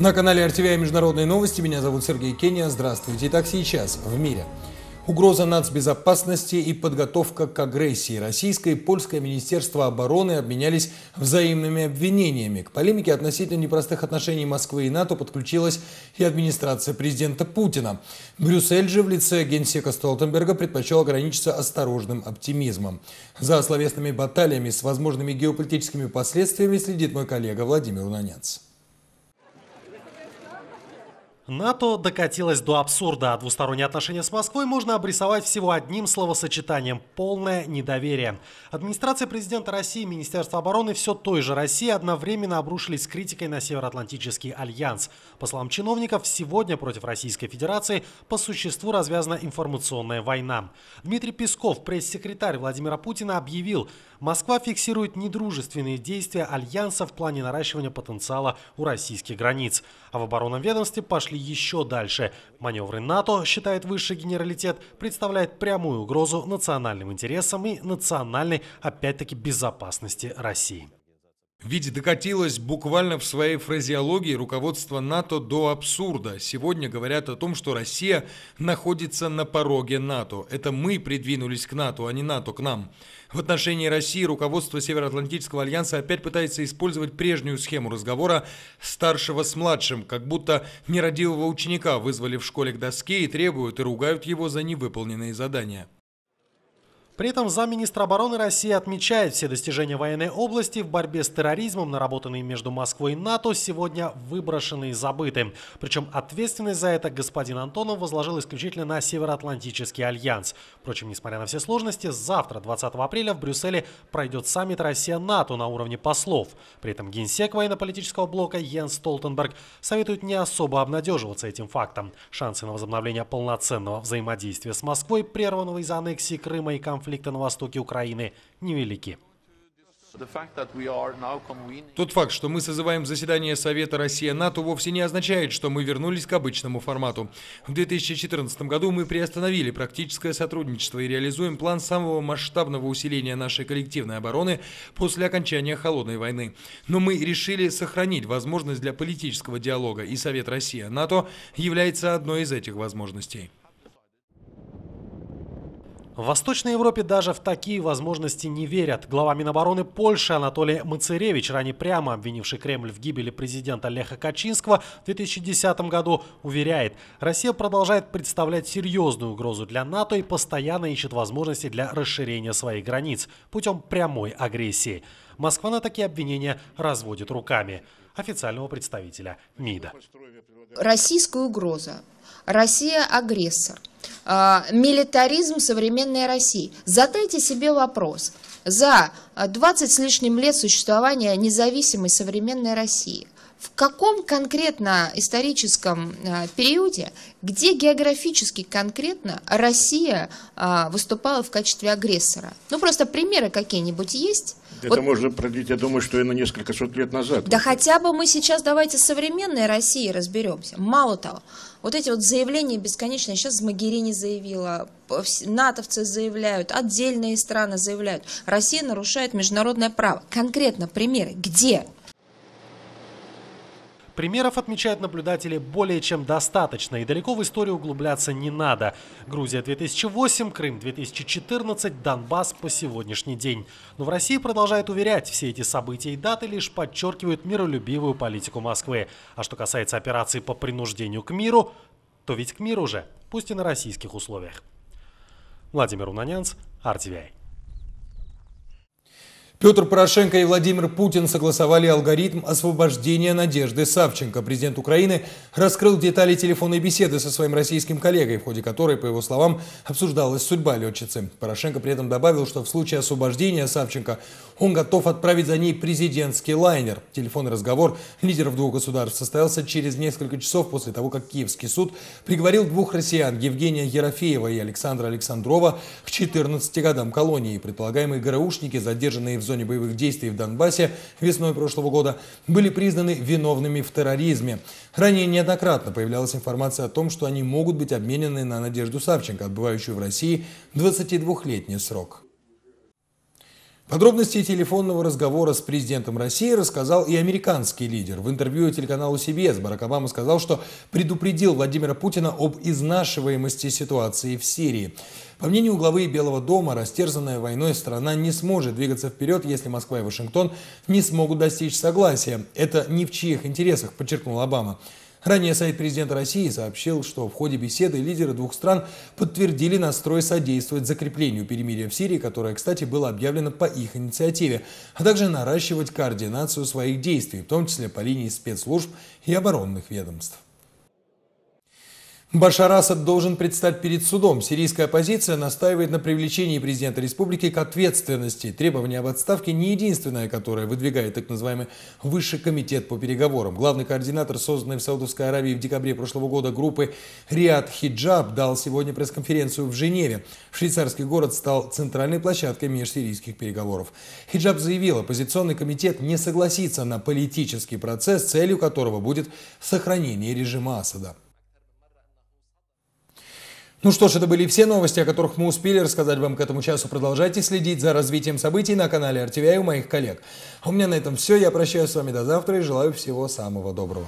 На канале RTVI Международные новости. Меня зовут Сергей Кения. Здравствуйте. Итак, сейчас в мире. Угроза нацбезопасности и подготовка к агрессии. Российское и польское министерство обороны обменялись взаимными обвинениями. К полемике относительно непростых отношений Москвы и НАТО подключилась и администрация президента Путина. Брюссель же в лице генсека Столтенберга предпочел ограничиться осторожным оптимизмом. За словесными баталиями с возможными геополитическими последствиями следит мой коллега Владимир Унанец. НАТО докатилось до абсурда, а двусторонние отношения с Москвой можно обрисовать всего одним словосочетанием – полное недоверие. Администрация президента России и Министерство обороны все той же России одновременно обрушились критикой на Североатлантический альянс. По словам чиновников, сегодня против Российской Федерации по существу развязана информационная война. Дмитрий Песков, пресс-секретарь Владимира Путина, объявил, Москва фиксирует недружественные действия Альянса в плане наращивания потенциала у российских границ. А в оборонном ведомстве пошли еще дальше. Маневры НАТО, считает высший генералитет, представляют прямую угрозу национальным интересам и национальной, опять-таки, безопасности России. Ведь докатилось буквально в своей фразеологии руководство НАТО до абсурда. Сегодня говорят о том, что Россия находится на пороге НАТО. Это мы придвинулись к НАТО, а не НАТО к нам. В отношении России руководство Североатлантического альянса опять пытается использовать прежнюю схему разговора старшего с младшим, как будто нерадивого ученика вызвали в школе к доске и требуют и ругают его за невыполненные задания. При этом замминистра обороны России отмечает все достижения военной области в борьбе с терроризмом, наработанные между Москвой и НАТО, сегодня выброшены и забыты. Причем ответственность за это господин Антонов возложил исключительно на Североатлантический альянс. Впрочем, несмотря на все сложности, завтра, 20 апреля, в Брюсселе пройдет саммит Россия-НАТО на уровне послов. При этом генсек военно-политического блока Йенс Столтенберг советует не особо обнадеживаться этим фактом. Шансы на возобновление полноценного взаимодействия с Москвой, прерванного из-за аннексии Крыма и конфликта конфликта на востоке Украины невелики. Тот факт, что мы созываем заседание Совета Россия-НАТО, вовсе не означает, что мы вернулись к обычному формату. В 2014 году мы приостановили практическое сотрудничество и реализуем план самого масштабного усиления нашей коллективной обороны после окончания Холодной войны. Но мы решили сохранить возможность для политического диалога, и Совет Россия-НАТО является одной из этих возможностей. В Восточной Европе даже в такие возможности не верят. Глава Минобороны Польши Анатолий Мацеревич, ранее прямо обвинивший Кремль в гибели президента Леха Качинского в 2010 году, уверяет, Россия продолжает представлять серьезную угрозу для НАТО и постоянно ищет возможности для расширения своих границ путем прямой агрессии. Москва на такие обвинения разводит руками официального представителя МИДа. Российская угроза. Россия агрессор. А, милитаризм современной России. Задайте себе вопрос. За 20 а, с лишним лет существования независимой современной России – в каком конкретно историческом э, периоде, где географически конкретно Россия э, выступала в качестве агрессора? Ну, просто примеры какие-нибудь есть? Это вот, можно продлить, я думаю, что и на несколько сот лет назад. Да хотя бы мы сейчас давайте с современной Россией разберемся. Мало того, вот эти вот заявления бесконечные, сейчас Магерини заявила, натовцы заявляют, отдельные страны заявляют, Россия нарушает международное право. Конкретно примеры, где? Примеров, отмечают наблюдатели, более чем достаточно, и далеко в историю углубляться не надо. Грузия 2008, Крым 2014, Донбасс по сегодняшний день. Но в России продолжают уверять, все эти события и даты лишь подчеркивают миролюбивую политику Москвы. А что касается операции по принуждению к миру, то ведь к миру же, пусть и на российских условиях. Владимир Унанянц, RTVI. Петр Порошенко и Владимир Путин согласовали алгоритм освобождения Надежды Савченко. Президент Украины раскрыл детали телефонной беседы со своим российским коллегой, в ходе которой, по его словам, обсуждалась судьба летчицы. Порошенко при этом добавил, что в случае освобождения Савченко он готов отправить за ней президентский лайнер. Телефонный разговор лидеров двух государств состоялся через несколько часов после того, как Киевский суд приговорил двух россиян Евгения Ерофеева и Александра Александрова к 14 годам колонии. Предполагаемые ГРУшники, задержанные в зоне боевых действий в Донбассе весной прошлого года, были признаны виновными в терроризме. Ранее неоднократно появлялась информация о том, что они могут быть обменены на Надежду Савченко, отбывающую в России 22-летний срок. Подробности телефонного разговора с президентом России рассказал и американский лидер. В интервью телеканалу CBS Барак Обама сказал, что предупредил Владимира Путина об изнашиваемости ситуации в Сирии. По мнению главы Белого дома, растерзанная войной страна не сможет двигаться вперед, если Москва и Вашингтон не смогут достичь согласия. Это ни в чьих интересах, подчеркнул Обама. Ранее сайт Президента России сообщил, что в ходе беседы лидеры двух стран подтвердили настрой содействовать закреплению перемирия в Сирии, которое, кстати, было объявлено по их инициативе, а также наращивать координацию своих действий, в том числе по линии спецслужб и оборонных ведомств. Башар Асад должен предстать перед судом. Сирийская оппозиция настаивает на привлечении президента республики к ответственности. Требование об отставке не единственное, которое выдвигает так называемый Высший комитет по переговорам. Главный координатор, созданный в Саудовской Аравии в декабре прошлого года группы Риад Хиджаб, дал сегодня пресс-конференцию в Женеве. Швейцарский город стал центральной площадкой межсирийских переговоров. Хиджаб заявил, оппозиционный комитет не согласится на политический процесс, целью которого будет сохранение режима Асада. Ну что ж, это были все новости, о которых мы успели рассказать вам к этому часу. Продолжайте следить за развитием событий на канале RTVI у моих коллег. А у меня на этом все. Я прощаюсь с вами до завтра и желаю всего самого доброго.